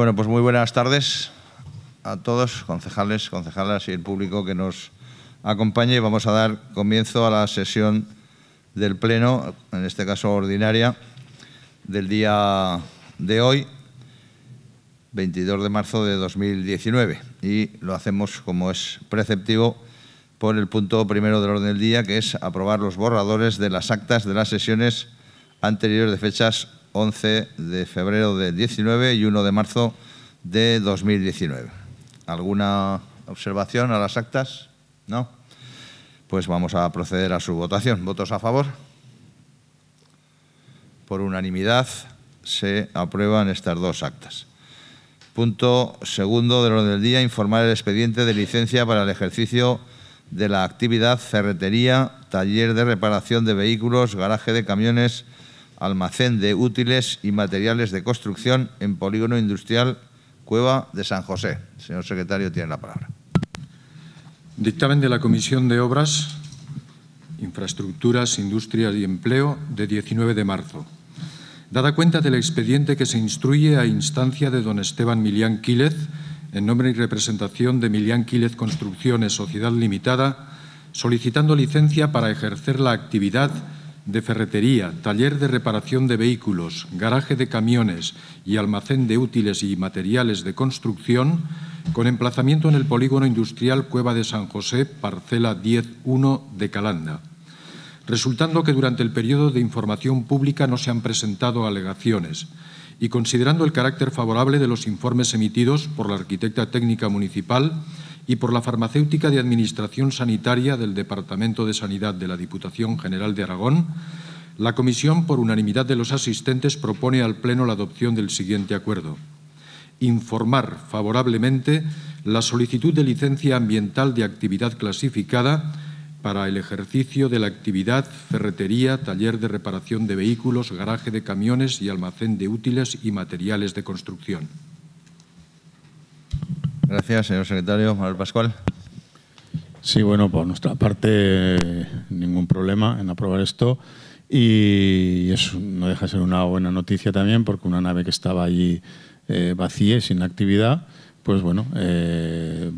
Bueno, pues muy buenas tardes a todos, concejales, concejalas y el público que nos acompañe. Vamos a dar comienzo a la sesión del Pleno, en este caso ordinaria, del día de hoy, 22 de marzo de 2019. Y lo hacemos, como es preceptivo, por el punto primero del orden del día, que es aprobar los borradores de las actas de las sesiones anteriores de fechas 11 de febrero de 19 y 1 de marzo de 2019. ¿Alguna observación a las actas? ¿No? Pues vamos a proceder a su votación. ¿Votos a favor? Por unanimidad se aprueban estas dos actas. Punto segundo del orden del día, informar el expediente de licencia para el ejercicio de la actividad ferretería, taller de reparación de vehículos, garaje de camiones, almacén de útiles y materiales de construcción en Polígono Industrial Cueva de San José. Señor secretario, tiene la palabra. Dictamen de la Comisión de Obras, Infraestructuras, Industrias y Empleo de 19 de marzo. Dada cuenta del expediente que se instruye a instancia de don Esteban Milián Quílez, en nombre y representación de Milián Quílez Construcciones Sociedad Limitada, solicitando licencia para ejercer la actividad de ferretería, taller de reparación de vehículos, garaje de camiones y almacén de útiles y materiales de construcción, con emplazamiento en el polígono industrial Cueva de San José, parcela 10-1 de Calanda. Resultando que durante el periodo de información pública no se han presentado alegaciones y considerando el carácter favorable de los informes emitidos por la arquitecta técnica municipal, y por la farmacéutica de Administración Sanitaria del Departamento de Sanidad de la Diputación General de Aragón, la Comisión, por unanimidad de los asistentes, propone al Pleno la adopción del siguiente acuerdo. Informar favorablemente la solicitud de licencia ambiental de actividad clasificada para el ejercicio de la actividad ferretería, taller de reparación de vehículos, garaje de camiones y almacén de útiles y materiales de construcción. Gracias, señor secretario. Manuel Pascual. Sí, bueno, por nuestra parte, ningún problema en aprobar esto. Y eso no deja de ser una buena noticia también, porque una nave que estaba allí eh, vacía, sin actividad, pues bueno, eh,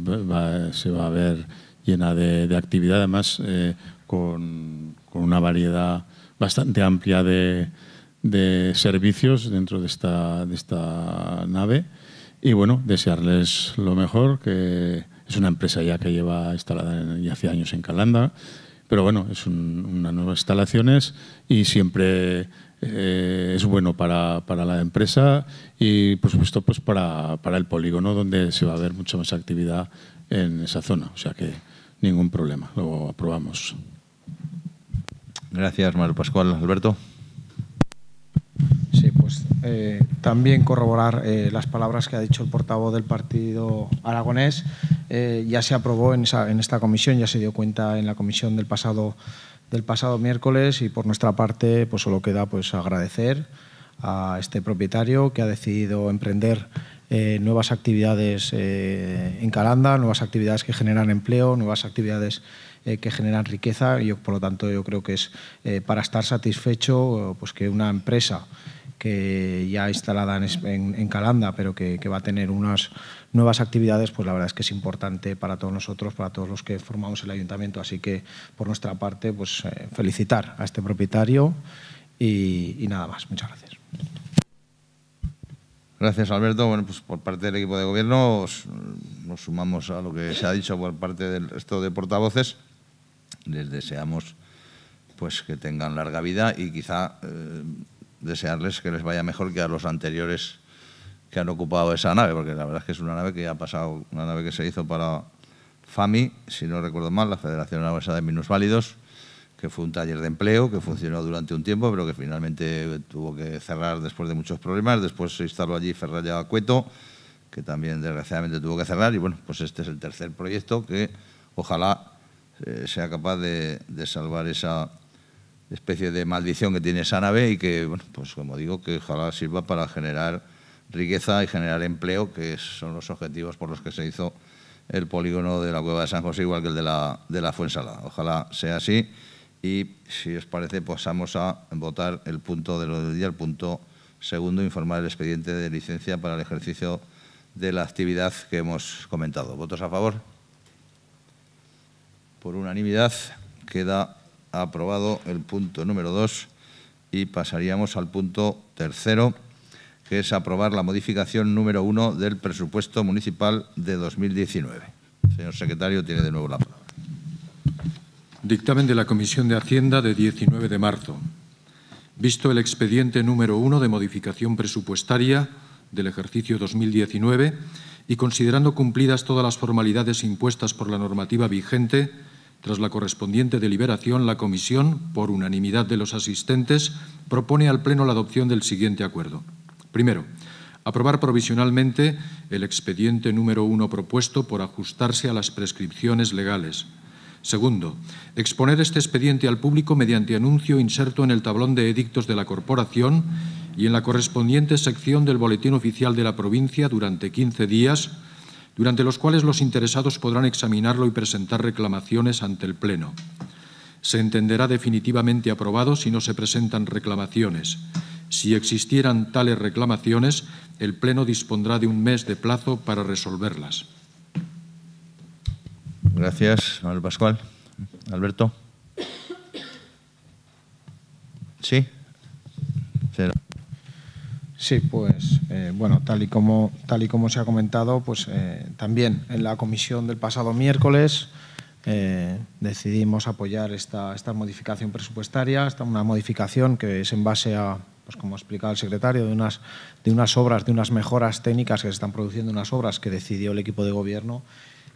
se va a ver llena de, actividad, además eh, con, una variedad bastante amplia de, servicios dentro de esta nave. Y bueno, desearles lo mejor, que es una empresa ya que lleva instalada ya hace años en Calanda, pero bueno, es una unas nuevas instalaciones y siempre eh, es bueno para, la empresa y por supuesto pues para, el polígono donde se va a ver mucha más actividad en esa zona, o sea que ningún problema, lo aprobamos. Gracias, Mario Pascual. Alberto. Sí, pues eh, también corroborar eh, las palabras que ha dicho el portavoz del partido aragonés. Eh, ya se aprobó en, en esta comisión, ya se dio cuenta en la comisión del pasado, del pasado miércoles y por nuestra parte pues solo queda pues agradecer a este propietario que ha decidido emprender eh, nuevas actividades eh, en Calanda, nuevas actividades que generan empleo, nuevas actividades eh, que generan riqueza. yo, por lo tanto, yo creo que es para estar satisfecho pues que una empresa que ya instalada en, en, Calanda, pero que, va a tener unas nuevas actividades, pues la verdad es que es importante para todos nosotros, para todos los que formamos el ayuntamiento. Así que, por nuestra parte, pues felicitar a este propietario y nada más. Muchas gracias. Gracias, Alberto. Bueno, pues por parte del equipo de gobierno nos sumamos a lo que se ha dicho por parte del resto de portavoces. Les deseamos pues que tengan larga vida y quizá eh, desearles que les vaya mejor que a los anteriores que han ocupado esa nave, porque la verdad es que es una nave que ya ha pasado, una nave que se hizo para FAMI, si no recuerdo mal, la Federación Aragonesa de Válidos que fue un taller de empleo que funcionó durante un tiempo, pero que finalmente tuvo que cerrar después de muchos problemas. Después se instaló allí Ferralla Cueto, que también desgraciadamente tuvo que cerrar. Y bueno, pues este es el tercer proyecto que ojalá eh, sea capaz de, salvar esa especie de maldición que tiene Sanabe y que, bueno, pues como digo, que ojalá sirva para generar riqueza y generar empleo, que son los objetivos por los que se hizo el polígono de la Cueva de San José, igual que el de la, de la Ojalá sea así y si os parece, pasamos pues a votar el punto de del día, el punto segundo, informar el expediente de licencia para el ejercicio de la actividad que hemos comentado. ¿Votos a favor? Por unanimidad queda aprobado el punto número dos. y pasaríamos al punto tercero, que es aprobar la modificación número uno del presupuesto municipal de 2019. Señor secretario, tiene de nuevo la palabra. Dictamen de la Comisión de Hacienda de 19 de marzo. Visto el expediente número 1 de modificación presupuestaria del ejercicio 2019 y considerando cumplidas todas las formalidades impuestas por la normativa vigente, tras la correspondiente deliberación, la Comisión, por unanimidad de los asistentes, propone al Pleno la adopción del siguiente acuerdo. Primero, aprobar provisionalmente el expediente número 1 propuesto por ajustarse a las prescripciones legales, Segundo, exponer este expediente al público mediante anuncio inserto en el tablón de edictos de la Corporación y en la correspondiente sección del Boletín Oficial de la Provincia durante 15 días, durante los cuales los interesados podrán examinarlo y presentar reclamaciones ante el Pleno. Se entenderá definitivamente aprobado si no se presentan reclamaciones. Si existieran tales reclamaciones, el Pleno dispondrá de un mes de plazo para resolverlas. Gracias, Manuel Pascual. Alberto. ¿Sí? Sí, pues eh, bueno, tal y como tal y como se ha comentado, pues eh, también en la comisión del pasado miércoles eh, decidimos apoyar esta, modificación presupuestaria, esta, una modificación que es en base a, pues como explicado el secretario, de unas, de unas obras, de unas mejoras técnicas que se están produciendo, unas obras que decidió el equipo de gobierno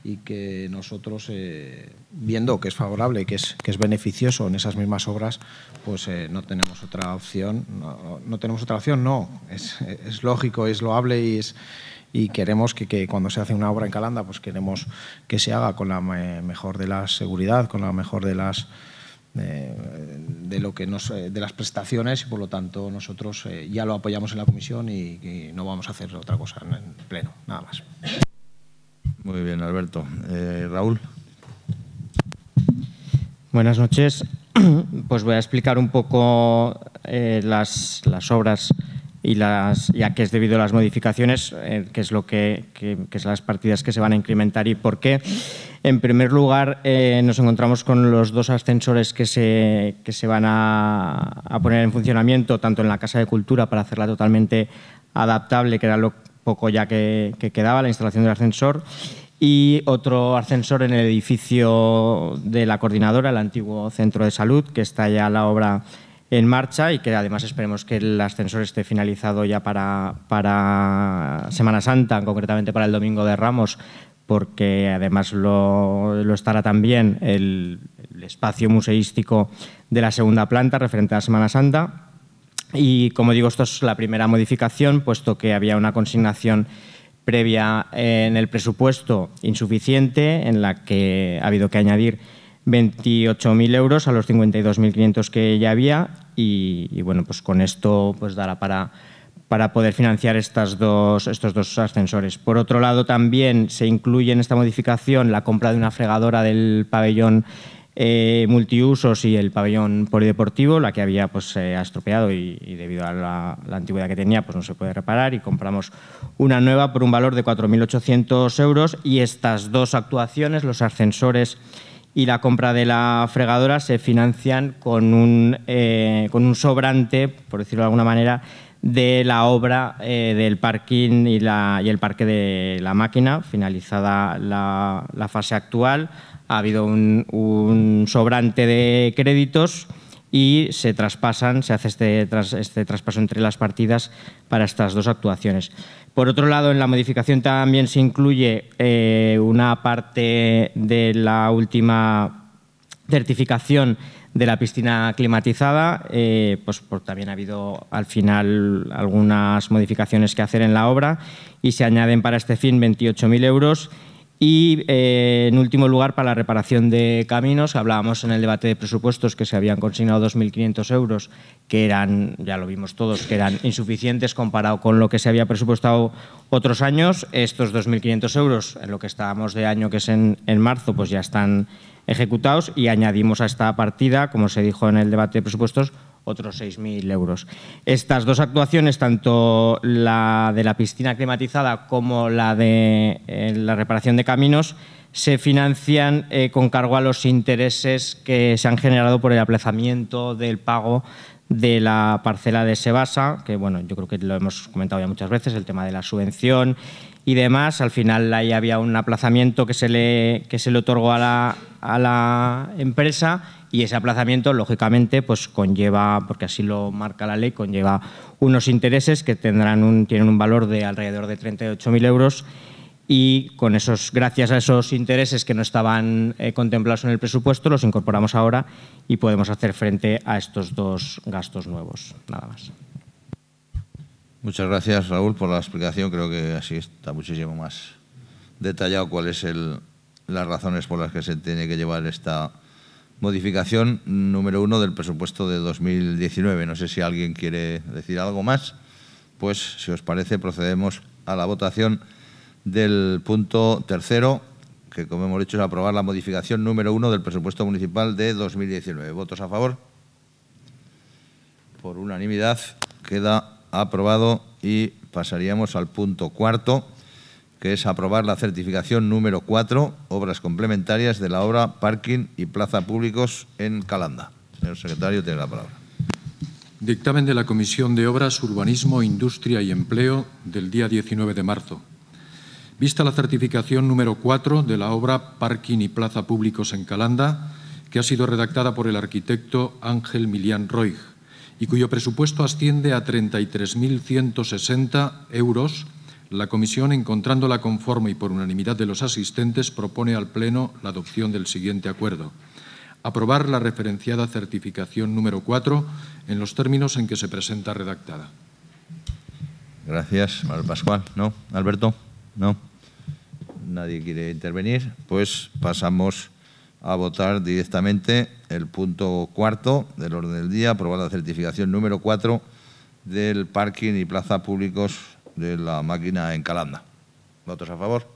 y que nosotros, eh, viendo que es favorable que es, que es beneficioso en esas mismas obras, pues eh, no tenemos otra opción, no, tenemos otra opción, no, es, lógico, es loable y, es, y queremos que, que, cuando se hace una obra en Calanda, pues queremos que se haga con la mejor de la seguridad, con la mejor de las... Eh, de, lo que nos, de las prestaciones y por lo tanto nosotros ya lo apoyamos en la comisión y, y no vamos a hacer otra cosa en pleno, nada más. Muy bien, Alberto. Eh, Raúl. Buenas noches. Pues voy a explicar un poco eh, las, obras y, las, ya a es debido a las modificaciones, eh, qué es lo que, son las partidas que se van a incrementar y por qué. En primer lugar, nos encontramos con los dos ascensores que se, que se van a, poner en funcionamiento, tanto en la Casa de Cultura para hacerla totalmente adaptable, que era lo poco ya que, quedaba, la instalación del ascensor y otro ascensor en el edificio de la coordinadora, el antiguo centro de salud, que está ya la obra en marcha y que además esperemos que el ascensor esté finalizado ya para, para Semana Santa, concretamente para el Domingo de Ramos, porque además lo, estará también el, el espacio museístico de la segunda planta referente a Semana Santa y como digo, esto es la primera modificación, puesto que había una consignación previa eh, en el presupuesto insuficiente, en la que ha habido que añadir 28.000 euros a los 52.500 que ya había y, bueno, pues con esto pues dará para, para poder financiar estas dos, estos dos ascensores. Por otro lado, también se incluye en esta modificación la compra de una fregadora del pabellón eh, multiusos y el pabellón polideportivo, la que había pues estropeado eh, y, debido a la, antigüedad que tenía pues no se puede reparar y compramos una nueva por un valor de 4.800 euros y estas dos actuaciones, los ascensores y la compra de la fregadora se financian con un, eh, con un sobrante, por decirlo de alguna manera, de la obra del parking y, el parque de la máquina, finalizada la fase actual ha habido un, sobrante de créditos y se traspasan, se hace este, este, traspaso entre las partidas para estas dos actuaciones. Por otro lado, en la modificación también se incluye eh, una parte de la última certificación de la piscina climatizada, eh, pues, también ha habido al final algunas modificaciones que hacer en la obra y se añaden para este fin 28.000 euros y eh, en último lugar, para la reparación de caminos, hablábamos en el debate de presupuestos que se habían consignado 2.500 euros, que eran, ya lo vimos todos, que eran insuficientes comparado con lo que se había presupuestado otros años. Estos 2.500 euros, en lo que estábamos de año, que es en, en marzo, pues ya están ejecutados y añadimos a esta partida, como se dijo en el debate de presupuestos, otros 6.000 euros. Estas dos actuaciones, tanto la de la piscina climatizada como la de eh, la reparación de caminos, se financian eh, con cargo a los intereses que se han generado por el aplazamiento del pago de la parcela de Sebasa, que bueno, yo creo que lo hemos comentado ya muchas veces, el tema de la subvención y demás. Al final ahí había un aplazamiento que se le, que se le otorgó a a la empresa y ese aplazamiento, lógicamente, pues conlleva, porque así lo marca la ley, conlleva unos intereses que tendrán un, tienen un valor de alrededor de 38.000 euros y con esos, gracias a esos intereses que no estaban eh, contemplados en el presupuesto, los incorporamos ahora y podemos hacer frente a estos dos gastos nuevos. Nada más. Muchas gracias, Raúl, por la explicación. Creo que así está muchísimo más detallado cuáles son las razones por las que se tiene que llevar esta modificación número uno del presupuesto de 2019. No sé si alguien quiere decir algo más. Pues, si os parece, procedemos a la votación del punto tercero, que, como hemos dicho, es aprobar la modificación número uno del presupuesto municipal de 2019. ¿Votos a favor? Por unanimidad queda aprobado y pasaríamos al punto cuarto que es aprobar la certificación número 4, obras complementarias de la obra Parking y Plaza Públicos en Calanda. Señor secretario, tiene la palabra. Dictamen de la Comisión de Obras, Urbanismo, Industria y Empleo del día 19 de marzo. Vista la certificación número 4 de la obra Parking y Plaza Públicos en Calanda, que ha sido redactada por el arquitecto Ángel Milián Roig y cuyo presupuesto asciende a 33.160 euros la comisión, encontrándola conforme y por unanimidad de los asistentes, propone al Pleno la adopción del siguiente acuerdo. Aprobar la referenciada certificación número 4 en los términos en que se presenta redactada. Gracias, Manuel Pascual. ¿No? ¿Alberto? ¿No? Nadie quiere intervenir. Pues pasamos a votar directamente el punto cuarto del orden del día, aprobar la certificación número 4 del parking y plaza públicos de la máquina en Calanda. ¿Votos a favor?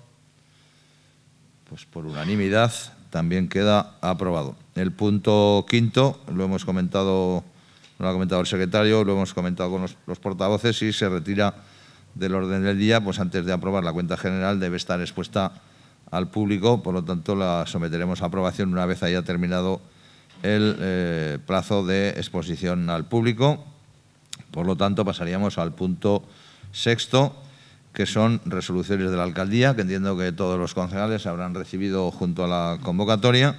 Pues por unanimidad también queda aprobado. El punto quinto lo hemos comentado, lo ha comentado el secretario, lo hemos comentado con los, portavoces y se retira del orden del día, pues antes de aprobar la cuenta general debe estar expuesta al público, por lo tanto la someteremos a aprobación una vez haya terminado el eh, plazo de exposición al público. Por lo tanto, pasaríamos al punto Sexto, que son resoluciones de la alcaldía, que entiendo que todos los concejales habrán recibido junto a la convocatoria.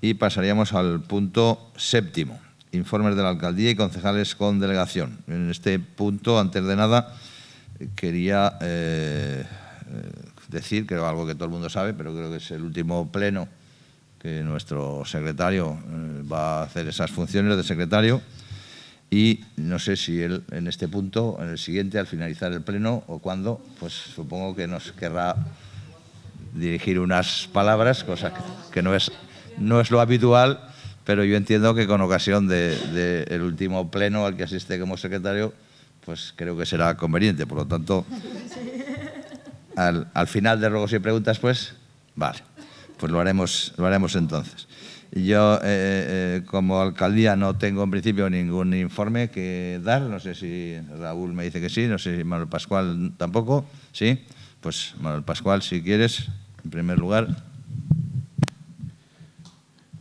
Y pasaríamos al punto séptimo, informes de la alcaldía y concejales con delegación. En este punto, antes de nada, quería eh, decir, creo algo que todo el mundo sabe, pero creo que es el último pleno que nuestro secretario eh, va a hacer esas funciones de secretario y no sé si él en este punto, en el siguiente, al finalizar el pleno o cuándo, pues supongo que nos querrá dirigir unas palabras, cosa que no es, no es lo habitual, pero yo entiendo que con ocasión del de, último pleno al que asiste como secretario, pues creo que será conveniente. Por lo tanto, al, final de ruegos y preguntas, pues, vale, pues lo haremos, lo haremos entonces. Yo, eh, eh, como alcaldía, no tengo en principio ningún informe que dar. No sé si Raúl me dice que sí, no sé si Manuel Pascual tampoco. Sí, pues Manuel Pascual, si quieres, en primer lugar.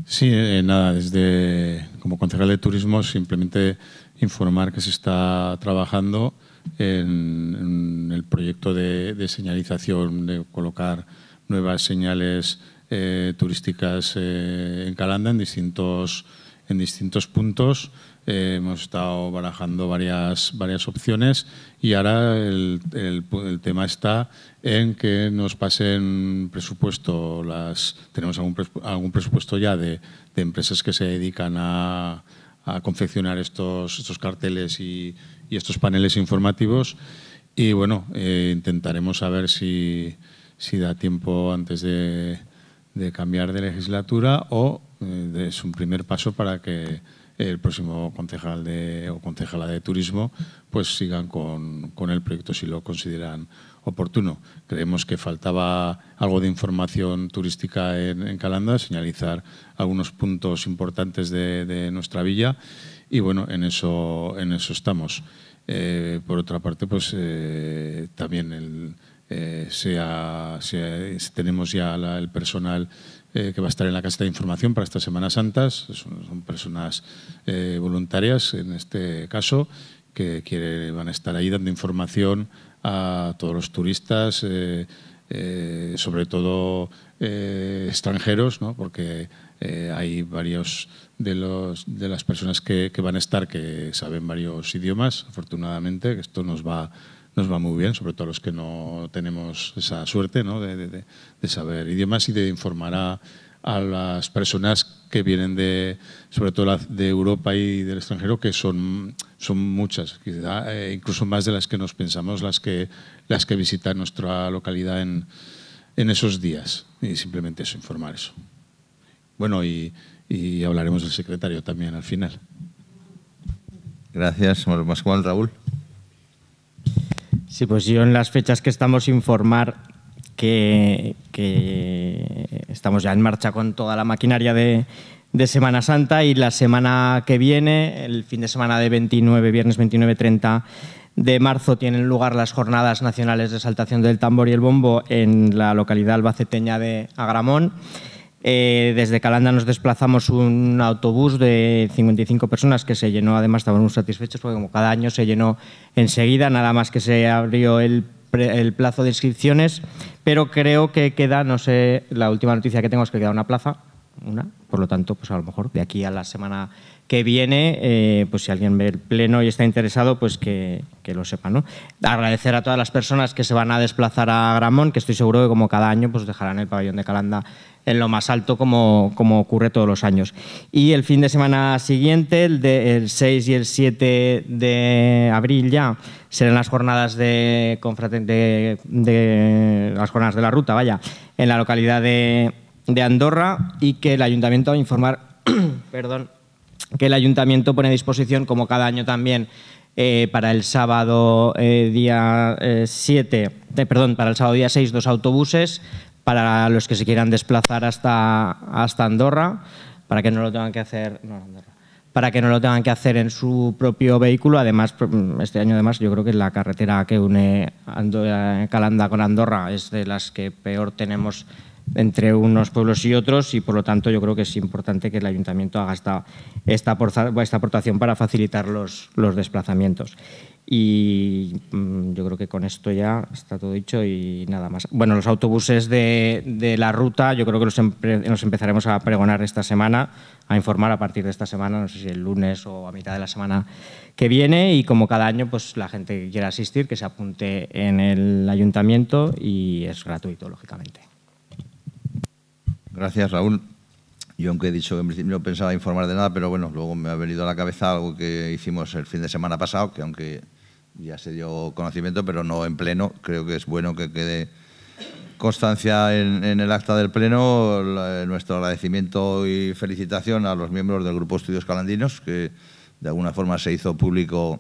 Sí, eh, nada, desde como concejal de turismo simplemente informar que se está trabajando en, el proyecto de señalización, de colocar nuevas señales eh, turísticas eh, en Calanda en distintos, en distintos puntos. Eh, hemos estado barajando varias, varias opciones y ahora el, el, tema está en que nos pasen presupuesto. Las, tenemos algún, algún presupuesto ya de, de empresas que se dedican a, a confeccionar estos, estos carteles y, y estos paneles informativos. Y bueno, intentaremos saber si, si da tiempo antes de, de cambiar de legislatura o eh, es un primer paso para que el próximo concejal de, o concejala de turismo pues sigan con, el proyecto si lo consideran oportuno. Creemos que faltaba algo de información turística en, Calanda, señalizar algunos puntos importantes de, de, nuestra villa y bueno, en eso, en eso estamos. Eh, por otra parte, pues eh, también el, eh, sea, tenemos ya el personal eh, que va a estar en la Casa de Información para estas Semanas Santas. Son, personas eh, voluntarias, en este caso, que van a estar ahí dando información a todos los turistas, sobre todo extranjeros, porque hay varios de, los, de las personas que, que van a estar que saben varios idiomas, afortunadamente, que esto nos va a nos va muy bien, sobre todo a los que no tenemos esa suerte ¿no? de, saber idiomas y de informar a, las personas que vienen de, sobre todo de Europa y del extranjero, que son, son muchas, eh, incluso más de las que nos pensamos, las que, las que visitan nuestra localidad en, en esos días. Y simplemente eso, informar eso. Bueno, y, y hablaremos del secretario también al final. Gracias, Juan, Raúl. Sí, pues yo en las fechas que estamos informar que, estamos ya en marcha con toda la maquinaria de, de Semana Santa y la semana que viene, el fin de semana de 29, viernes 29-30 de marzo, tienen lugar las jornadas nacionales de saltación del tambor y el bombo en la localidad albaceteña de Agramón. Eh, desde Calanda nos desplazamos un autobús de 55 personas que se llenó, además estábamos satisfechos porque como cada año se llenó enseguida, nada más que se abrió el, plazo de inscripciones, pero creo que queda, no sé, la última noticia que tengo es que queda una plaza, una, por lo tanto, pues a lo mejor de aquí a la semana que viene, eh, pues si alguien ve el pleno y está interesado, pues que, lo sepa. Agradecer a todas las personas que se van a desplazar a Gramón, que estoy seguro que como cada año, pues dejarán el pabellón de Calanda en lo más alto como, como ocurre todos los años. Y el fin de semana siguiente, el, de, 6 y el 7 de abril ya, serán las jornadas de, de, las jornadas de la ruta, vaya, en la localidad de, Andorra y que el ayuntamiento va informar, perdón, que el ayuntamiento pone a disposición, como cada año también, eh, para el sábado eh, día 7, eh, perdón, para el sábado día 6 dos autobuses para los que se quieran desplazar hasta, hasta Andorra, para que no lo tengan que hacer. para que no lo tengan que hacer en su propio vehículo. Además, mm, este año además yo creo que la carretera que une eh, Calanda con Andorra es de las que peor tenemos entre unos pueblos y otros y por lo tanto yo creo que es importante que el ayuntamiento haga esta, esta, aportación para facilitar los, los desplazamientos. Y mm, yo creo que con esto ya está todo dicho y nada más. Bueno, los autobuses de, la ruta, yo creo que los, empezaremos a pregonar esta semana, a informar a partir de esta semana, no sé si el lunes o a mitad de la semana que viene. Y como cada año, pues la gente que quiera asistir, que se apunte en el ayuntamiento y es gratuito, lógicamente. Gracias, Raúl. Yo, aunque he dicho que en principio no pensaba informar de nada, pero bueno, luego me ha venido a la cabeza algo que hicimos el fin de semana pasado, que aunque ya se dio conocimiento, pero no en pleno. Creo que es bueno que quede constancia en, el acta del pleno nuestro agradecimiento y felicitación a los miembros del Grupo Estudios Calandinos, que de alguna forma se hizo público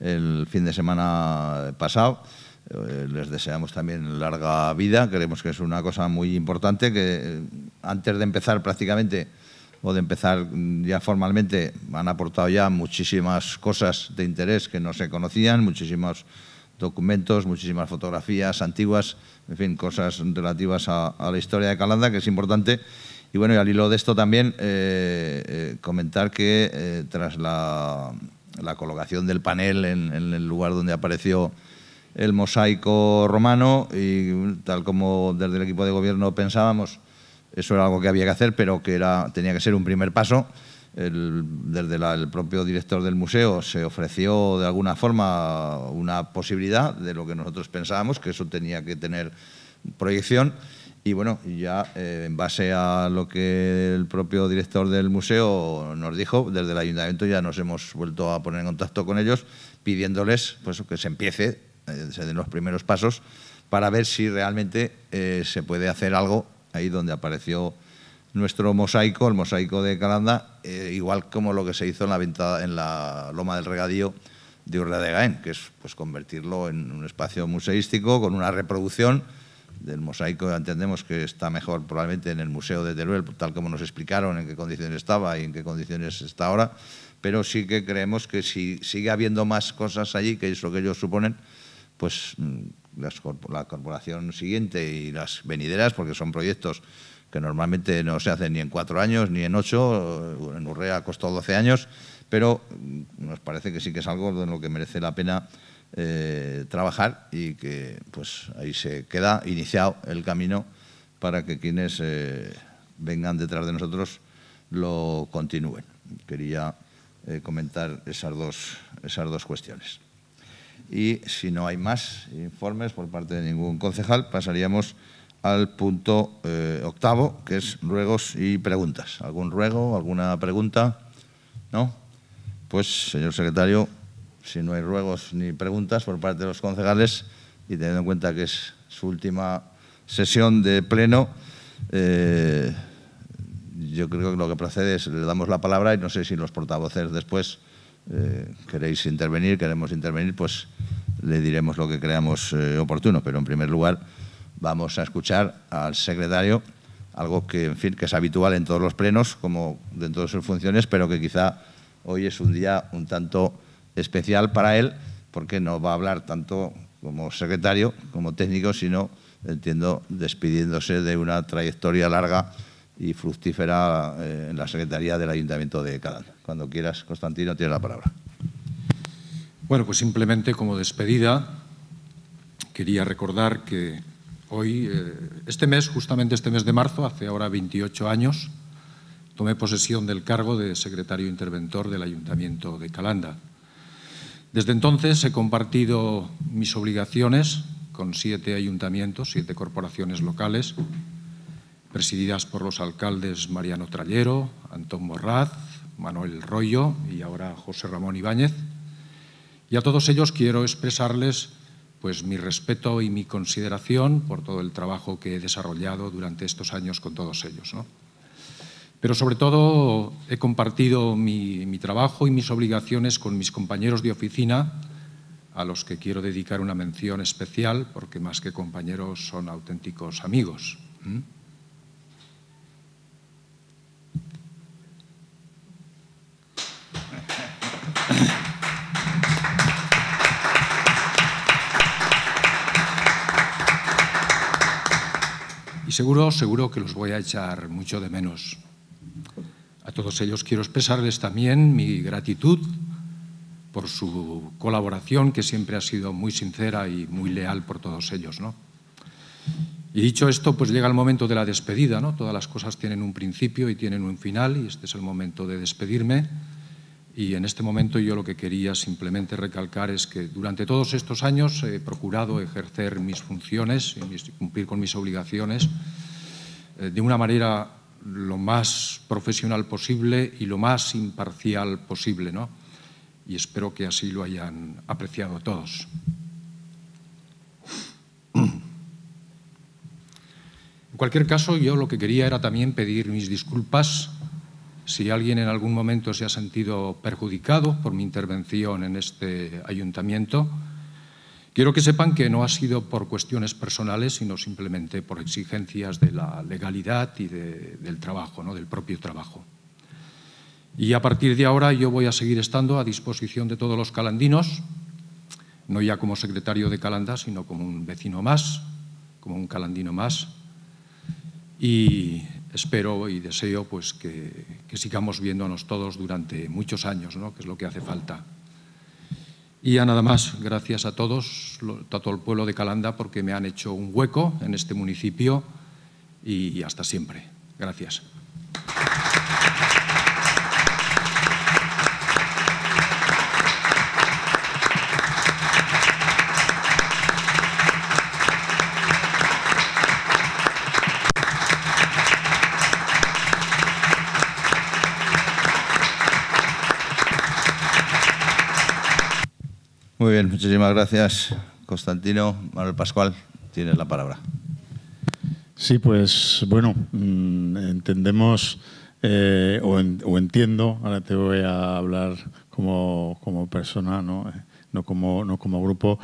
el fin de semana pasado. Eh, les deseamos también larga vida, creemos que es una cosa muy importante que eh, antes de empezar prácticamente o de empezar mm, ya formalmente, han aportado ya muchísimas cosas de interés que no se conocían, muchísimos documentos, muchísimas fotografías antiguas, en fin, cosas relativas a, la historia de Calanda, que es importante. Y bueno, y al hilo de esto también eh, eh, comentar que eh, tras la, colocación del panel en, en, el lugar donde apareció el mosaico romano, y tal como desde el equipo de gobierno pensábamos, eso era algo que había que hacer, pero que era, tenía que ser un primer paso. El, desde el propio director del museo se ofreció de alguna forma una posibilidad de lo que nosotros pensábamos, que eso tenía que tener proyección. Y bueno, ya eh, en base a lo que el propio director del museo nos dijo, desde el ayuntamiento ya nos hemos vuelto a poner en contacto con ellos, pidiéndoles pues, que se empiece, eh, se den los primeros pasos, para ver si realmente eh, se puede hacer algo ahí donde apareció nuestro mosaico, el mosaico de Calanda, eh, igual como lo que se hizo en la, en la Loma del Regadío de Urrea de Gaén, que es pues, convertirlo en un espacio museístico con una reproducción del mosaico. Entendemos que está mejor probablemente en el Museo de Teruel, tal como nos explicaron en qué condiciones estaba y en qué condiciones está ahora, pero sí que creemos que si sigue habiendo más cosas allí, que es lo que ellos suponen, pues mm, la corporación siguiente y las venideras, porque son proyectos que normalmente no se hacen ni en cuatro años ni en ocho, eh, en Urrea costó 12 años, pero nos parece que sí que es algo en lo que merece la pena eh, trabajar y que pues ahí se queda iniciado el camino para que quienes eh, vengan detrás de nosotros lo continúen. Quería comentar esas dos cuestiones y si no hay más informes por parte de ningún concejal, pasaríamos al punto eh, octavo, que es ruegos y preguntas. ¿Algún ruego, alguna pregunta? ¿No? Pues, señor secretario, si no hay ruegos ni preguntas por parte de los concejales y teniendo en cuenta que es su última sesión de pleno, eh, yo creo que lo que procede es le damos la palabra y no sé si los portavoces después eh, queréis intervenir, queremos intervenir, pues le diremos lo que creamos eh, oportuno. Pero en primer lugar vamos a escuchar al secretario, algo que, en fin, que es habitual en todos los plenos, como dentro de sus funciones, pero que quizá hoy es un día un tanto especial para él, porque no va a hablar tanto como secretario, como técnico, sino, entiendo, despidiéndose de una trayectoria larga y fructífera eh, en la Secretaría del Ayuntamiento de Calanda. Cuando quieras, Constantino, tiene la palabra. Bueno, pues simplemente como despedida quería recordar que hoy, eh, este mes, justamente este mes de marzo, hace ahora 28 años, tomé posesión del cargo de secretario interventor del Ayuntamiento de Calanda. Desde entonces he compartido mis obligaciones con siete ayuntamientos, siete corporaciones locales, presididas por los alcaldes Mariano Trallero, Antón Morraz, Manuel Rollo y ahora José Ramón Ibáñez. Y a todos ellos quiero expresarles pues, mi respeto y mi consideración por todo el trabajo que he desarrollado durante estos años con todos ellos. Pero sobre todo he compartido mi, trabajo y mis obligaciones con mis compañeros de oficina, a los que quiero dedicar una mención especial, porque más que compañeros son auténticos amigos. Y seguro, seguro que los voy a echar mucho de menos. A todos ellos quiero expresarles también mi gratitud por su colaboración, que siempre ha sido muy sincera y muy leal por todos ellos. ¿no? Y dicho esto, pues llega el momento de la despedida. ¿no? Todas las cosas tienen un principio y tienen un final, y este es el momento de despedirme. Y en este momento yo lo que quería simplemente recalcar es que durante todos estos años he procurado ejercer mis funciones y cumplir con mis obligaciones eh, de una manera lo más profesional posible y lo más imparcial posible, Y espero que así lo hayan apreciado todos. En cualquier caso, yo lo que quería era también pedir mis disculpas si alguien en algún momento se ha sentido perjudicado por mi intervención en este ayuntamiento, quiero que sepan que no ha sido por cuestiones personales, sino simplemente por exigencias de la legalidad y del trabajo, del propio trabajo. Y a partir de ahora yo voy a seguir estando a disposición de todos los calandinos, no ya como secretario de Calanda, sino como un vecino más, como un calandino más. Y espero y deseo pues, que, sigamos viéndonos todos durante muchos años, que es lo que hace falta. Y ya nada más, gracias a todos, a todo el pueblo de Calanda, porque me han hecho un hueco en este municipio y hasta siempre. Gracias. Muy bien, muchísimas gracias, Constantino. Manuel Pascual, tienes la palabra. Sí, pues bueno, mm, entendemos eh, o, entiendo, ahora te voy a hablar como, persona, eh, ¿no? como, no como grupo,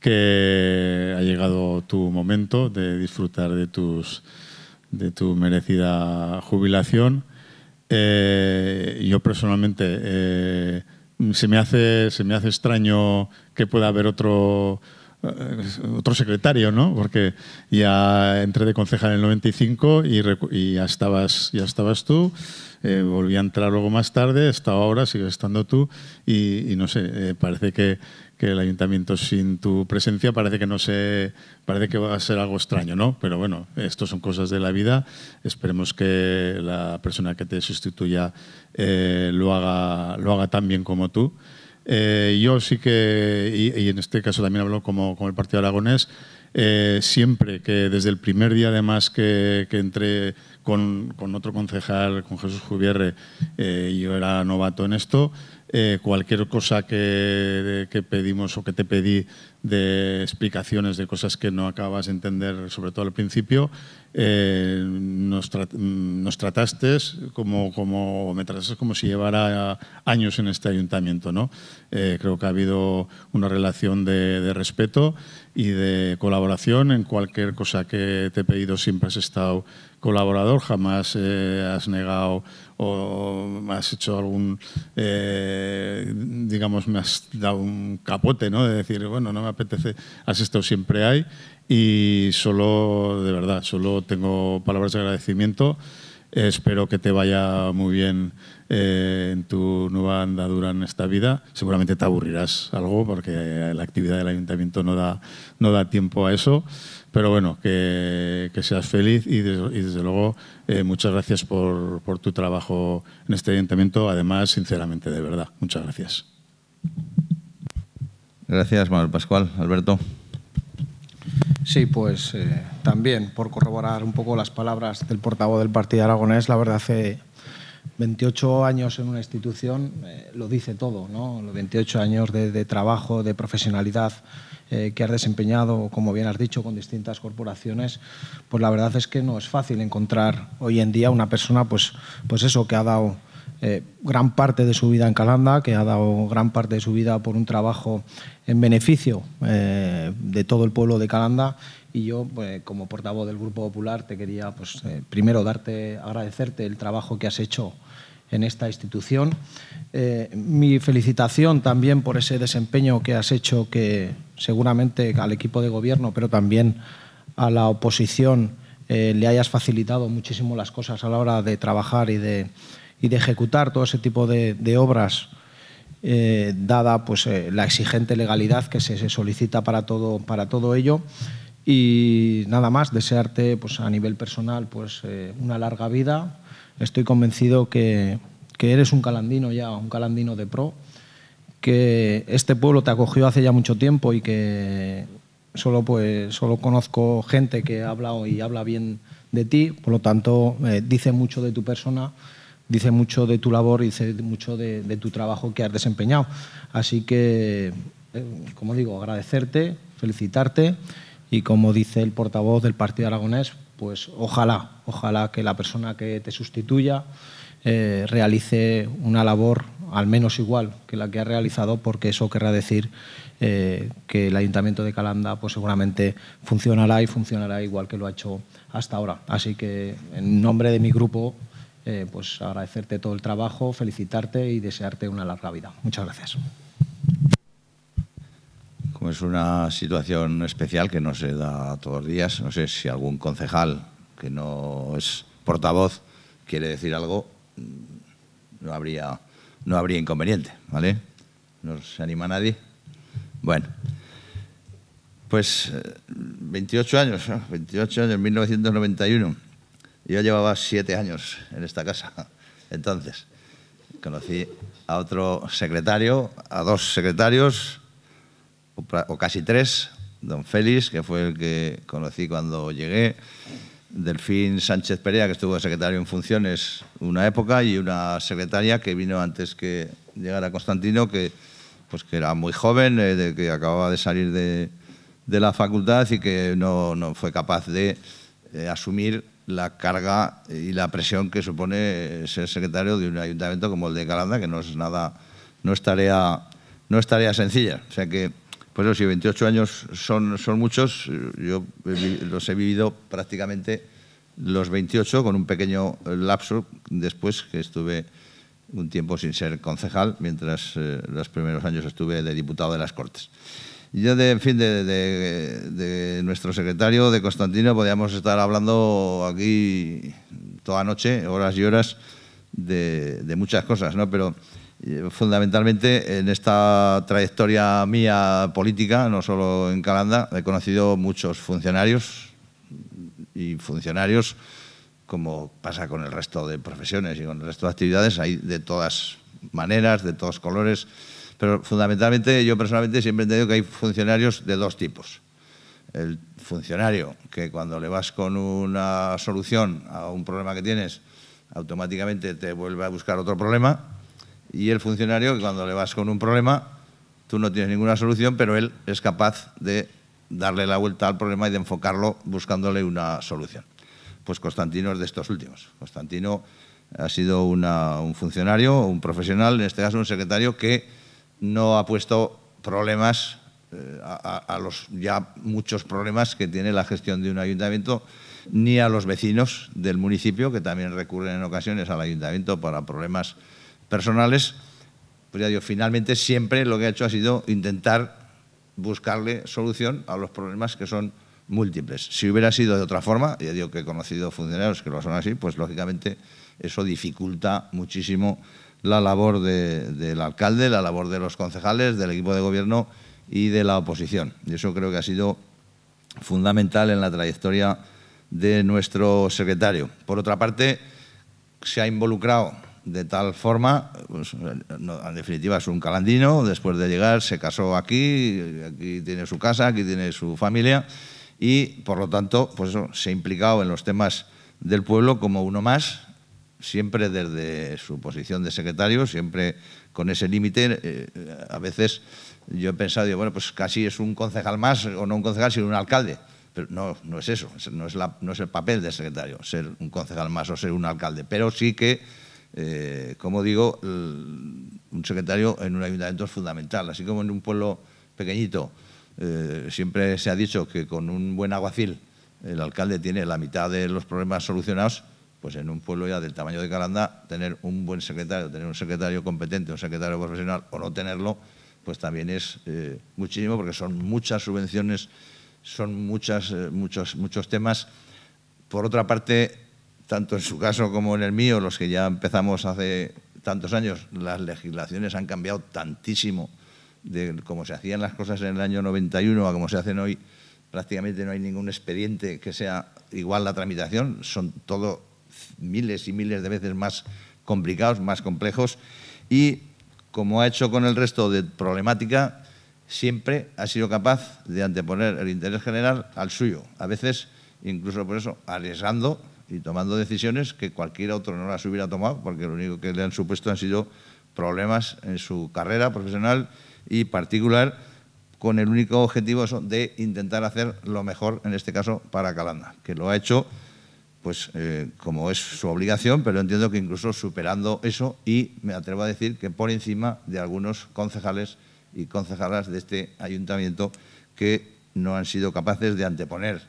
que ha llegado tu momento de disfrutar de, tus, de tu merecida jubilación. Eh, yo personalmente se me hace, se me hace extraño que pueda haber otro eh, otro secretario, ¿no? Porque ya entré de concejal en el 95 y, ya, estabas, ya estabas tú. Eh, volví a entrar luego más tarde, he ahora, sigues estando tú. Y, no sé, eh, parece que, que, el ayuntamiento sin tu presencia parece que no sé, parece que va a ser algo extraño, ¿no? Pero bueno, esto son cosas de la vida. Esperemos que la persona que te sustituya lo, haga, lo haga tan bien como tú. Eh, yo sí que, y, en este caso también hablo como, el Partido Aragonés, eh, siempre que desde el primer día además que, que entré con, otro concejal, con Jesús Juvierre, eh, yo era novato en esto, cualquier cosa que, que, pedimos o que te pedí de explicaciones de cosas que no acabas de entender, sobre todo al principio, eh, mm, nos, trataste como, como, me trataste como si llevara años en este ayuntamiento. ¿no? Eh, creo que ha habido una relación de, respeto y de colaboración en cualquier cosa que te he pedido. Siempre has estado colaborador, jamás eh, has negado o has hecho algún, digamos, me has dado un capote, ¿no? De decir, bueno, no me apetece, has estado siempre ahí y solo, de verdad, solo tengo palabras de agradecimiento. Espero que te vaya muy bien eh, en tu nueva andadura en esta vida. Seguramente te aburrirás algo porque la actividad del ayuntamiento no da, no da tiempo a eso. Pero bueno, que, seas feliz y, desde luego eh, muchas gracias por, por, tu trabajo en este ayuntamiento. Además, sinceramente, de verdad, muchas gracias. Gracias, Manuel Pascual. Alberto. Sí, pues eh, también, por corroborar un poco las palabras del portavoz del Partido Aragonés, la verdad hace 28 años en una institución eh, lo dice todo, ¿no? Los 28 años de, trabajo, de profesionalidad eh, que has desempeñado, como bien has dicho, con distintas corporaciones, pues la verdad es que no es fácil encontrar hoy en día una persona, pues, pues eso, que ha dado eh, gran parte de su vida en Calanda, que ha dado gran parte de su vida por un trabajo en beneficio eh, de todo el pueblo de Calanda. Y yo, pues, como portavoz del Grupo Popular, te quería pues, eh, primero darte, agradecerte el trabajo que has hecho en esta institución. mi felicitación también por ese desempeño que has hecho, que seguramente al equipo de gobierno, pero también a la oposición, le hayas facilitado muchísimo las cosas a la hora de trabajar y de y de ejecutar todo ese tipo de, obras, eh, dada pues, eh, la exigente legalidad que se, solicita para todo, para todo ello. Y nada más, desearte pues, a nivel personal pues, eh, una larga vida. Estoy convencido que, que eres un calandino ya, un calandino de pro, que este pueblo te acogió hace ya mucho tiempo y que solo, pues, solo conozco gente que habla y habla bien de ti, por lo tanto, dice mucho de tu persona dice mucho de tu labor y dice mucho de, tu trabajo que has desempeñado. Así que, eh, como digo, agradecerte, felicitarte y como dice el portavoz del Partido Aragonés, pues ojalá, ojalá que la persona que te sustituya eh, realice una labor al menos igual que la que ha realizado, porque eso querrá decir eh, que el Ayuntamiento de Calanda pues seguramente funcionará y funcionará igual que lo ha hecho hasta ahora. Así que en nombre de mi grupo eh, pues agradecerte todo el trabajo, felicitarte y desearte una larga vida. Muchas gracias. Como es una situación especial que no se da todos los días, no sé si algún concejal que no es portavoz quiere decir algo, mm, no habría, no habría inconveniente, ¿vale? ¿No se anima nadie? Bueno, pues 28 eh, años, 28 años, 1991. Yo llevaba siete años en esta casa. Entonces, conocí a otro secretario, a dos secretarios, o casi tres, don Félix, que fue el que conocí cuando llegué, Delfín Sánchez Perea, que estuvo secretario en funciones una época, y una secretaria que vino antes que llegara Constantino, que, pues, que era muy joven, eh, de, que acababa de salir de, la facultad y que no, fue capaz de eh, asumir la carga y la presión que supone ser secretario de un ayuntamiento como el de Calanda, que no es nada, no es tarea, no es sencilla. O sea que, pues si 28 años son, muchos, yo los he vivido prácticamente los 28 con un pequeño lapso después que estuve un tiempo sin ser concejal, mientras eh, los primeros años estuve de diputado de las Cortes yo, de, en fin, de, de, nuestro secretario, de Constantino, podíamos estar hablando aquí toda noche, horas y horas, de, muchas cosas, ¿no? Pero eh, fundamentalmente en esta trayectoria mía política, no solo en Calanda, he conocido muchos funcionarios y funcionarios, como pasa con el resto de profesiones y con el resto de actividades, hay de todas maneras, de todos colores. Pero fundamentalmente yo personalmente siempre he entendido que hay funcionarios de dos tipos. El funcionario que cuando le vas con una solución a un problema que tienes, automáticamente te vuelve a buscar otro problema. Y el funcionario que cuando le vas con un problema, tú no tienes ninguna solución, pero él es capaz de darle la vuelta al problema y de enfocarlo buscándole una solución. Pues Constantino es de estos últimos. Constantino ha sido un funcionario, un profesional, en este caso un secretario que no ha puesto problemas eh, a, los ya muchos problemas que tiene la gestión de un ayuntamiento, ni a los vecinos del municipio, que también recurren en ocasiones al ayuntamiento para problemas personales. Pues ya digo, finalmente siempre lo que ha hecho ha sido intentar buscarle solución a los problemas que son múltiples. Si hubiera sido de otra forma, ya digo que he conocido funcionarios que lo son así, pues lógicamente eso dificulta muchísimo la labor del alcalde, la labor de los concejales, del equipo de gobierno y de la oposición. Y eso creo que ha sido fundamental en la trayectoria de nuestro secretario. Por otra parte, se ha involucrado de tal forma, pues, en definitiva es un calandino, después de llegar se casó aquí, aquí tiene su casa, aquí tiene su familia y por lo tanto pues, se ha implicado en los temas del pueblo como uno más siempre desde su posición de secretario, siempre con ese límite. Eh, eh, a veces yo he pensado, bueno, pues casi es un concejal más, o no un concejal, sino un alcalde. Pero no, no es eso, no es, la, no es el papel del secretario, ser un concejal más o ser un alcalde. Pero sí que, eh, como digo, un secretario en un ayuntamiento es fundamental, así como en un pueblo pequeñito. siempre se ha dicho que con un buen aguacil el alcalde tiene la mitad de los problemas solucionados, pues en un pueblo ya del tamaño de Calanda, tener un buen secretario, tener un secretario competente, un secretario profesional o no tenerlo, pues también es eh, muchísimo porque son muchas subvenciones, son muchas, eh, muchos, muchos temas. Por otra parte, tanto en su caso como en el mío, los que ya empezamos hace tantos años, las legislaciones han cambiado tantísimo de cómo se hacían las cosas en el año 91 a cómo se hacen hoy. Prácticamente no hay ningún expediente que sea igual la tramitación, son todo miles y miles de veces más complicados, más complejos, y como ha hecho con el resto de problemática, siempre ha sido capaz de anteponer el interés general al suyo, a veces incluso por eso arriesgando y tomando decisiones que cualquier otro no las hubiera tomado, porque lo único que le han supuesto han sido problemas en su carrera profesional y particular, con el único objetivo de intentar hacer lo mejor, en este caso, para Calanda, que lo ha hecho pues eh, como es su obligación, pero entiendo que incluso superando eso y me atrevo a decir que por encima de algunos concejales y concejalas de este ayuntamiento que no han sido capaces de anteponer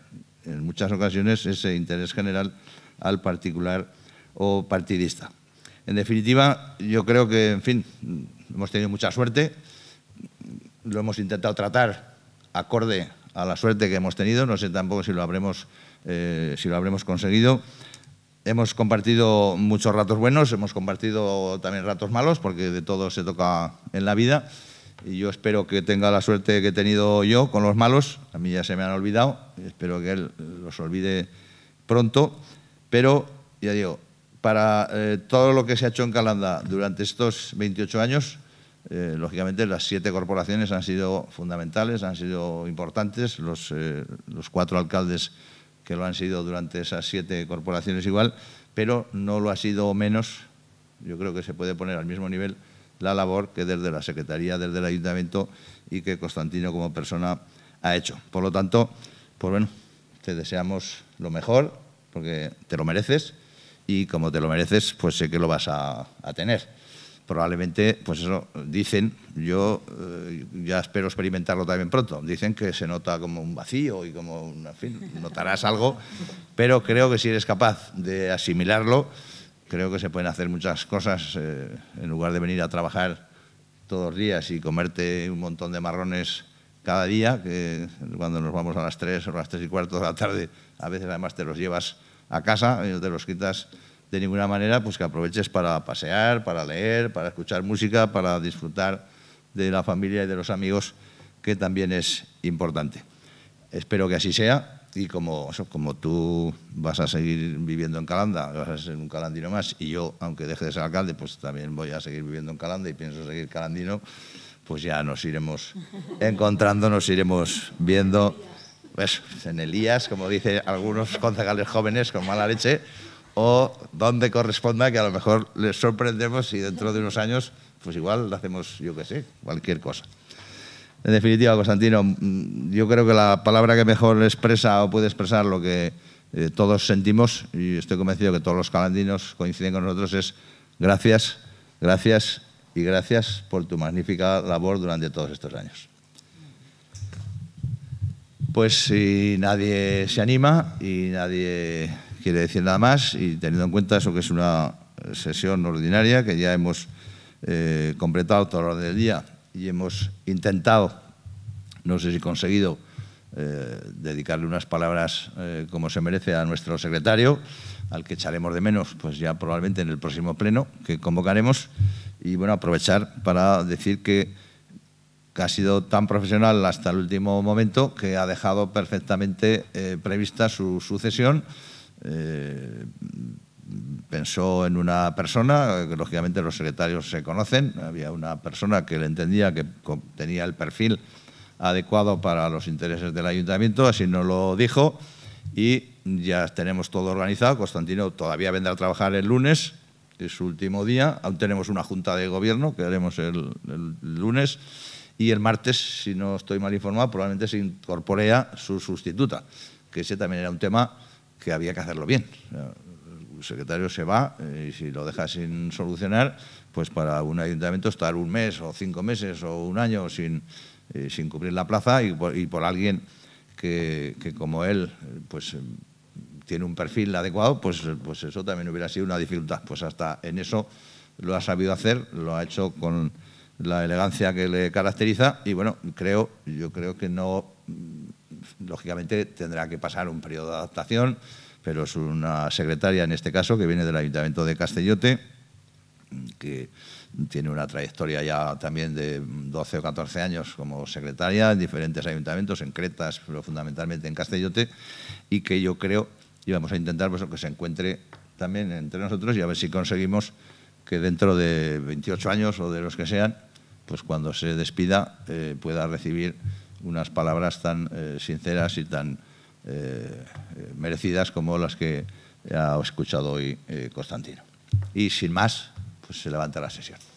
en muchas ocasiones ese interés general al particular o partidista. En definitiva, yo creo que, en fin, hemos tenido mucha suerte, lo hemos intentado tratar acorde a la suerte que hemos tenido, no sé tampoco si lo habremos eh, si lo habremos conseguido. Hemos compartido muchos ratos buenos, hemos compartido también ratos malos, porque de todo se toca en la vida. Y yo espero que tenga la suerte que he tenido yo con los malos. A mí ya se me han olvidado, espero que él los olvide pronto. Pero, ya digo, para eh, todo lo que se ha hecho en Calanda durante estos 28 años, eh, lógicamente las siete corporaciones han sido fundamentales, han sido importantes, los, los cuatro alcaldes que lo han sido durante esas siete corporaciones igual, pero no lo ha sido menos, yo creo que se puede poner al mismo nivel la labor que desde la Secretaría, desde el Ayuntamiento y que Constantino como persona ha hecho. Por lo tanto, pues bueno, te deseamos lo mejor, porque te lo mereces, y como te lo mereces, pues sé que lo vas a, a tener probablemente, pues eso, dicen, yo eh, ya espero experimentarlo también pronto, dicen que se nota como un vacío y como, un, en fin, notarás algo, pero creo que si eres capaz de asimilarlo, creo que se pueden hacer muchas cosas eh, en lugar de venir a trabajar todos los días y comerte un montón de marrones cada día, que cuando nos vamos a las 3 o a las tres y cuarto de la tarde, a veces además te los llevas a casa y eh, te los quitas de ninguna manera pues que aproveches para pasear, para leer, para escuchar música, para disfrutar de la familia y de los amigos, que también es importante. Espero que así sea y como, como tú vas a seguir viviendo en Calanda, vas a ser un calandino más y yo, aunque deje de ser alcalde, pues también voy a seguir viviendo en Calanda y pienso seguir calandino, pues ya nos iremos encontrando, nos iremos viendo pues, en Elías, como dicen algunos concejales jóvenes con mala leche, o donde corresponda, que a lo mejor les sorprendemos y dentro de unos años, pues igual lo hacemos, yo qué sé, cualquier cosa. En definitiva, Constantino, mm, yo creo que la palabra que mejor expresa o puede expresar lo que eh, todos sentimos, y estoy convencido que todos los calandinos coinciden con nosotros, es gracias, gracias y gracias por tu magnífica labor durante todos estos años. Pues si nadie se anima y nadie quiere decir nada más y teniendo en cuenta eso que es una sesión ordinaria que ya hemos eh, completado todo el orden del día y hemos intentado, no sé si conseguido, eh, dedicarle unas palabras eh, como se merece a nuestro secretario, al que echaremos de menos, pues ya probablemente en el próximo pleno que convocaremos. Y bueno, aprovechar para decir que, ha sido tan profesional hasta el último momento que ha dejado perfectamente prevista su sucesión eh, pensó en una persona, que lógicamente los secretarios se conocen, había una persona que le entendía que tenía el perfil adecuado para los intereses del ayuntamiento, así nos lo dijo y ya tenemos todo organizado. Constantino todavía vendrá a trabajar el lunes, es su último día, aún tenemos una junta de gobierno que haremos el, lunes y el martes, si no estoy mal informado, probablemente se incorporea su sustituta, que ese también era un tema que había que hacerlo bien. El secretario se va eh, y si lo deja sin solucionar, pues para un ayuntamiento estar un mes o cinco meses o un año sin, eh, cubrir la plaza y por, y por alguien que, como él pues em, tiene un perfil adecuado, pues, pues eso también hubiera sido una dificultad. Pues hasta en eso lo ha sabido hacer, lo ha hecho con la elegancia que le caracteriza y bueno, creo, yo creo que no lógicamente tendrá que pasar un periodo de adaptación, pero es una secretaria en este caso que viene del Ayuntamiento de Castellote, que tiene una trayectoria ya también de 12 o 14 años como secretaria en diferentes ayuntamientos, en Cretas, pero fundamentalmente en Castellote, y que yo creo, y vamos a intentar pues, que se encuentre también entre nosotros y a ver si conseguimos que dentro de 28 años o de los que sean, pues cuando se despida eh, pueda recibir unas palabras tan eh, sinceras y tan eh, eh, merecidas como las que ha escuchado hoy Constantino. Y sin más, pues se levanta la sesión.